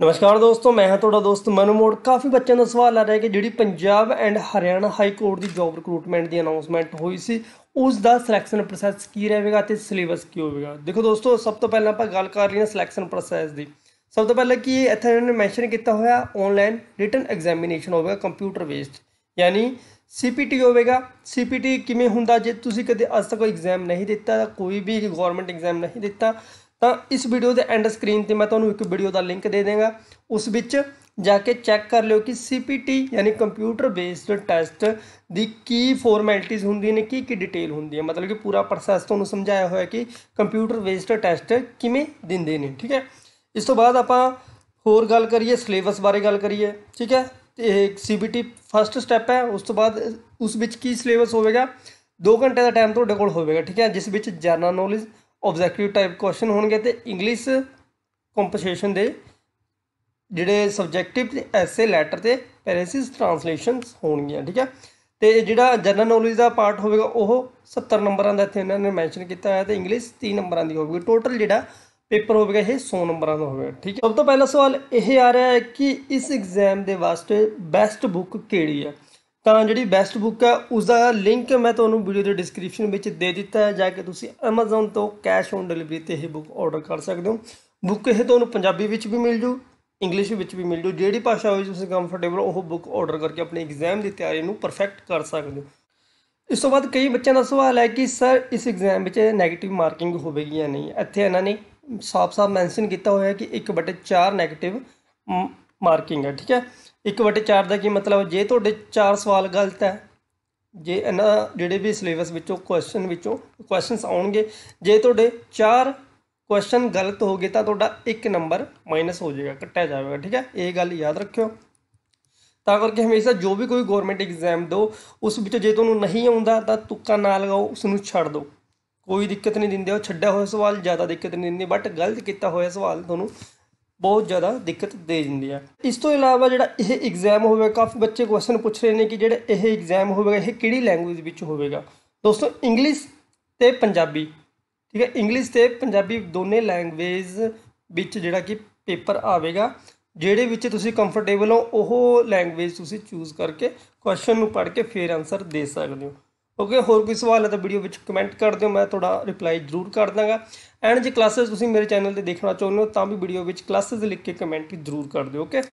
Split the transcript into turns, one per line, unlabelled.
ਨਮਸਕਾਰ ਦੋਸਤੋ ਮੈਂ ਹਾਂ ਤੁਹਾਡਾ ਦੋਸਤ ਮਨਮੋੜ ਕਾਫੀ ਬੱਚਿਆਂ ਦਾ ਸਵਾਲ ਆ ਰਿਹਾ ਕਿ ਜਿਹੜੀ Punjab and Haryana high court ਦੀ ਜੌਬ ਰਿਕਰੂਟਮੈਂਟ ਦੀ ਅਨਾਉਂਸਮੈਂਟ ਹੋਈ ਸੀ ਉਸ ਦਾ ਸਿਲੈਕਸ਼ਨ ਪ੍ਰੋਸੈਸ ਕੀ ਰਹੇਗਾ ਤੇ ਸਿਲੇਬਸ ਕੀ ਹੋਵੇਗਾ ਦੇਖੋ ਦੋਸਤੋ ਸਭ ਤੋਂ ਪਹਿਲਾਂ ਆਪਾਂ ਗੱਲ ਕਰ ਲਈਏ ਸਿਲੈਕਸ਼ਨ ਪ੍ਰੋਸੈਸ ਦੀ ਸਭ ਤੋਂ ਪਹਿਲਾਂ ਕੀ ਇੱਥੇ ਇਹਨਾਂ ਨੇ ਮੈਂਸ਼ਨ ਕੀਤਾ ਹੋਇਆ ਆਨਲਾਈਨ ਰਿਟਨ ਐਗਜ਼ਾਮੀਨੇਸ਼ਨ ਹੋਵੇਗਾ ਕੰਪਿਊਟਰ ਬੇਸਡ ਯਾਨੀ ਸੀਪੀਟੀ ਹੋਵੇਗਾ ਸੀਪੀਟੀ ਕਿਵੇਂ ਹੁੰਦਾ ਜੇ ਤੁਸੀਂ ਕਦੇ ਅਸਲ ਕੋਈ ਐਗਜ਼ਾਮ ਨਹੀਂ ਦਿੱਤਾ ਕੋਈ ਵੀ ਗਵਰਨਮੈਂਟ ਐਗਜ਼ਾਮ ਨਹੀਂ ਦਿੱਤਾ ਤਾਂ ਇਸ ਵੀਡੀਓ ਦੇ ਐਂਡ ਸਕਰੀਨ ਤੇ ਮੈਂ ਤੁਹਾਨੂੰ ਇੱਕ ਵੀਡੀਓ ਦਾ ਲਿੰਕ ਦੇ ਦੇਵਾਂਗਾ ਉਸ ਵਿੱਚ ਜਾ ਕੇ ਚੈੱਕ ਕਰ ਲਿਓ ਕਿ ਸੀਪੀਟੀ ਯਾਨੀ ਕੰਪਿਊਟਰ ਬੇਸਡ ਟੈਸਟ ਦੀ ਕੀ ਫਾਰਮੈਲਿਟੀਆਂ ਹੁੰਦੀਆਂ ਨੇ ਕੀ ਕੀ ਡਿਟੇਲ ਹੁੰਦੀ ਹੈ ਮਤਲਬ ਕਿ ਪੂਰਾ ਪ੍ਰੋਸੈਸ ਤੁਹਾਨੂੰ ਸਮਝਾਇਆ ਹੋਇਆ ਕਿ ਕੰਪਿਊਟਰ ਬੇਸਡ ਟੈਸਟ ਕਿਵੇਂ ਦਿੰਦੇ ਨੇ ਠੀਕ ਹੈ ਇਸ ਤੋਂ ਬਾਅਦ ਆਪਾਂ ਹੋਰ ਗੱਲ ਕਰੀਏ ਸਿਲੇਬਸ ਬਾਰੇ ਗੱਲ ਕਰੀਏ ਠੀਕ ਹੈ ਤੇ ਸੀਬੀਟੀ ਫਰਸਟ ਸਟੈਪ ਹੈ ਉਸ ਤੋਂ ਬਾਅਦ ਉਸ ਵਿੱਚ ਕੀ ਸਿਲੇਬਸ ਹੋਵੇਗਾ 2 ਘੰਟੇ ਦਾ ਟਾਈਮ ਤੁਹਾਡੇ ਕੋਲ ਹੋਵੇਗਾ ਠੀਕ ਹੈ ਜਿਸ ਵਿੱਚ general knowledge objective type question ਹੋਣਗੇ ਤੇ ਇੰਗਲਿਸ਼ ਕੰਪੋਜੀਸ਼ਨ ਦੇ ਜਿਹੜੇ ਸਬਜੈਕਟਿਵ ਤੇ ਐਸੇ ਲੈਟਰ ਤੇ ਪੈਰੇਸਿਸ ਟ੍ਰਾਂਸਲੇਸ਼ਨਸ ਹੋਣਗੀਆਂ ਠੀਕ ਹੈ ਤੇ ਜਿਹੜਾ ਜਨਰਲ ਨੌਲੇਜ ਦਾ ਪਾਰਟ ਹੋਵੇਗਾ ਉਹ 70 ਨੰਬਰਾਂ ਦਾ ਇੱਥੇ ਇਹਨਾਂ ਨੇ ਮੈਂਸ਼ਨ ਕੀਤਾ ਹੋਇਆ ਤੇ ਇੰਗਲਿਸ਼ 30 ਨੰਬਰਾਂ ਦੀ ਹੋਵੇਗੀ ਟੋਟਲ ਜਿਹੜਾ ਪੇਪਰ ਹੋਵੇਗਾ ਇਹ 100 ਨੰਬਰਾਂ ਦਾ ਹੋਵੇਗਾ ਠੀਕ ਹੈ ਸਭ ਤੋਂ ਪਹਿਲਾ ਸਵਾਲ ਇਹ ਆ ਰਿਹਾ ਹੈ ਕਿ ਇਸ ਐਗਜ਼ਾਮ ਦੇ ਵਾਸਤੇ ਬੈਸਟ ਬੁੱਕ ਕਿਹੜੀ ਹੈ ਤਾਂ ਜਿਹੜੀ ਬੈਸਟ ਬੁੱਕ ਹੈ ਉਸ ਦਾ ਲਿੰਕ ਮੈਂ ਤੁਹਾਨੂੰ ਵੀਡੀਓ ਦੇ ਡਿਸਕ੍ਰਿਪਸ਼ਨ ਵਿੱਚ ਦੇ ਦਿੱਤਾ ਹੈ ਜਾ ਕੇ ਤੁਸੀਂ Amazon ਤੋਂ ਕੈਸ਼ ਔਨ ਡਿਲੀਵਰੀ ਤੇ ਇਹ ਬੁੱਕ ਆਰਡਰ ਕਰ ਸਕਦੇ ਹੋ ਬੁੱਕ ਇਹ ਤੁਹਾਨੂੰ ਪੰਜਾਬੀ ਵਿੱਚ ਵੀ ਮਿਲ ਜੂ ਇੰਗਲਿਸ਼ ਵਿੱਚ ਵੀ ਮਿਲ ਜੂ ਜਿਹੜੀ ਭਾਸ਼ਾ ਹੋਵੇ ਤੁਸੀਂ ਕੰਫਰਟੇਬਲ ਉਹ ਬੁੱਕ ਆਰਡਰ ਕਰਕੇ ਆਪਣੇ ਐਗਜ਼ਾਮ ਦੀ ਤਿਆਰੀ ਨੂੰ ਪਰਫੈਕਟ ਕਰ ਸਕਦੇ ਹੋ ਇਸ ਤੋਂ ਬਾਅਦ ਕਈ ਬੱਚਿਆਂ ਦਾ ਸਵਾਲ ਹੈ ਕਿ ਸਰ ਇਸ ਐਗਜ਼ਾਮ ਵਿੱਚ 네ਗੇਟਿਵ ਮਾਰਕਿੰਗ ਹੋਵੇਗੀ ਜਾਂ ਨਹੀਂ ਇੱਥੇ ਇਹਨਾਂ ਨੇ ਸਾਫ਼-ਸਾਫ਼ ਮੈਂਸ਼ਨ ਕੀਤਾ ਹੋਇਆ ਹੈ ਕਿ 1/4 네ਗੇਟਿਵ ਮਾਰਕਿੰਗ ਹੈ ਠੀਕ ਹੈ 1 ਵਟੇ 4 ਦਾ ਕੀ ਮਤਲਬ ਜੇ ਤੁਹਾਡੇ 4 ਸਵਾਲ ਗਲਤ ਹੈ ਜੇ ਇਹਨਾਂ ਜਿਹੜੇ ਵੀ ਸਿਲੇਬਸ ਵਿੱਚੋਂ ਕੁਐਸਚਨ ਵਿੱਚੋਂ ਕੁਐਸਚਨਸ ਆਉਣਗੇ ਜੇ ਤੁਹਾਡੇ 4 ਕੁਐਸਚਨ ਗਲਤ ਹੋ ਗਏ ਤਾਂ ਤੁਹਾਡਾ 1 ਨੰਬਰ ਮਾਈਨਸ ਹੋ ਜਾਏਗਾ ਕੱਟਿਆ ਜਾਵੇਗਾ ਠੀਕ ਹੈ ਇਹ ਗੱਲ ਯਾਦ ਰੱਖਿਓ ਤਾਂ ਕਰਕੇ ਹਮੇਸ਼ਾ ਜੋ ਵੀ ਕੋਈ ਗਵਰਨਮੈਂਟ ਐਗਜ਼ਾਮ ਦੋ ਉਸ ਵਿੱਚ ਜੇ ਤੁਹਾਨੂੰ ਨਹੀਂ ਆਉਂਦਾ ਤਾਂ ਤੁੱਕਾ ਨਾ ਲਗਾਓ ਉਸ ਨੂੰ ਛੱਡ ਦਿਓ ਕੋਈ ਦਿੱਕਤ ਨਹੀਂ ਦਿੰਦੇ ਉਹ ਛੱਡਿਆ ਹੋਇਆ ਸਵਾਲ ਜ਼ਿਆਦਾ ਦਿੱਕਤ ਨਹੀਂ ਦਿੰਦੇ ਬਟ ਗਲਤ ਕੀਤਾ ਹੋਇਆ ਸਵਾਲ ਤੁਹਾਨੂੰ ਬਹੁਤ ਜ਼ਿਆਦਾ ਦਿੱਕਤ ਦੇ ਦਿੰਦੀ ਆ ਇਸ ਤੋਂ ਇਲਾਵਾ ਜਿਹੜਾ ਇਹ ਐਗਜ਼ਾਮ ਹੋਵੇਗਾ ਕਾਫੀ ਬੱਚੇ ਕੁਐਸਚਨ ਪੁੱਛ ਰਹੇ ਨੇ ਕਿ ਜਿਹੜਾ ਇਹ ਐਗਜ਼ਾਮ ਹੋਵੇਗਾ ਇਹ ਕਿਹੜੀ ਲੈਂਗੁਏਜ ਵਿੱਚ ਹੋਵੇਗਾ ਦੋਸਤੋ ਇੰਗਲਿਸ਼ ਤੇ ਪੰਜਾਬੀ ਠੀਕ ਹੈ ਇੰਗਲਿਸ਼ ਤੇ ਪੰਜਾਬੀ ਦੋਨੇ ਲੈਂਗੁਏਜ ਵਿੱਚ ਜਿਹੜਾ ਕਿ ਪੇਪਰ ਆਵੇਗਾ ਜਿਹੜੇ ਵਿੱਚ ਤੁਸੀਂ ਕੰਫਰਟੇਬਲ ਹੋ ਉਹ ਲੈਂਗੁਏਜ ਤੁਸੀਂ ਚੂਜ਼ ਕਰਕੇ ਕੁਐਸਚਨ ਨੂੰ ਪੜ੍ਹ ਕੇ ਫੇਰ ਆਨਸਰ ਦੇ ਸਕਦੇ ਹੋ ਓਕੇ ਹੋਰ ਕੋਈ ਸਵਾਲ ਹੈ ਤਾਂ ਵੀਡੀਓ ਵਿੱਚ ਕਮੈਂਟ ਕਰ ਦਿਓ ਮੈਂ ਤੁਹਾਡਾ ਰਿਪਲਾਈ ਜ਼ਰੂਰ ਕਰ ਦਾਂਗਾ ਐਂਡ ਜੇ ਕਲਾਸਿਸ ਤੁਸੀਂ ਮੇਰੇ ਚੈਨਲ ਤੇ ਦੇਖਣਾ ਚਾਹੁੰਦੇ ਹੋ ਤਾਂ ਵੀ ਵੀਡੀਓ ਵਿੱਚ ਕਲਾਸਿਸ ਲਿਖ ਕੇ ਕਮੈਂਟ ਜ਼ਰੂਰ ਕਰ ਦਿਓ ਓਕੇ